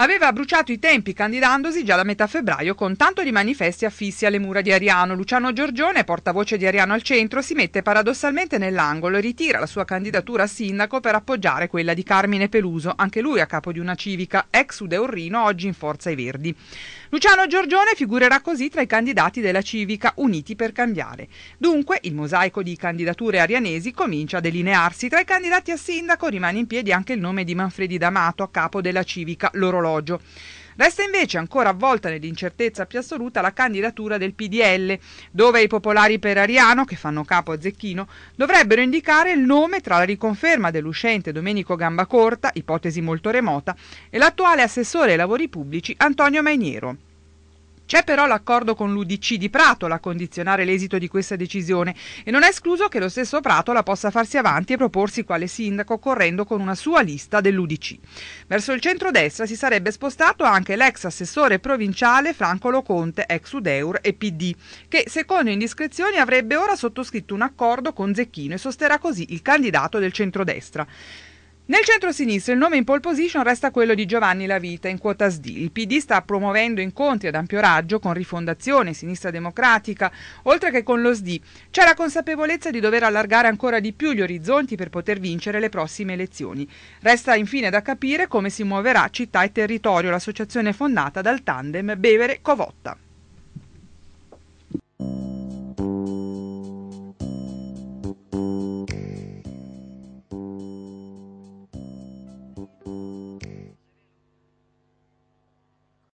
Aveva bruciato i tempi candidandosi già da metà febbraio con tanto di manifesti affissi alle mura di Ariano. Luciano Giorgione, portavoce di Ariano al centro, si mette paradossalmente nell'angolo e ritira la sua candidatura a sindaco per appoggiare quella di Carmine Peluso, anche lui a capo di una civica, ex Ude Udeurrino, oggi in Forza ai Verdi. Luciano Giorgione figurerà così tra i candidati della civica Uniti per Cambiare. Dunque il mosaico di candidature arianesi comincia a delinearsi. Tra i candidati a sindaco rimane in piedi anche il nome di Manfredi D'Amato, a capo della civica L'Orologio orologio. Resta invece ancora avvolta nell'incertezza più assoluta la candidatura del PDL, dove i popolari per Ariano, che fanno capo a Zecchino, dovrebbero indicare il nome tra la riconferma dell'uscente Domenico Gambacorta, ipotesi molto remota, e l'attuale assessore ai lavori pubblici Antonio Mainiero. C'è però l'accordo con l'Udc di Pratola a condizionare l'esito di questa decisione e non è escluso che lo stesso Pratola possa farsi avanti e proporsi quale sindaco correndo con una sua lista dell'Udc. Verso il centro-destra si sarebbe spostato anche l'ex assessore provinciale Francolo Conte, ex Udeur e PD, che secondo indiscrezioni avrebbe ora sottoscritto un accordo con Zecchino e sosterrà così il candidato del centrodestra. Nel centro-sinistra il nome in pole position resta quello di Giovanni Lavita in quota SD. Il PD sta promuovendo incontri ad ampio raggio con Rifondazione, Sinistra Democratica, oltre che con lo SD. C'è la consapevolezza di dover allargare ancora di più gli orizzonti per poter vincere le prossime elezioni. Resta infine da capire come si muoverà città e territorio l'associazione fondata dal tandem Bevere Covotta.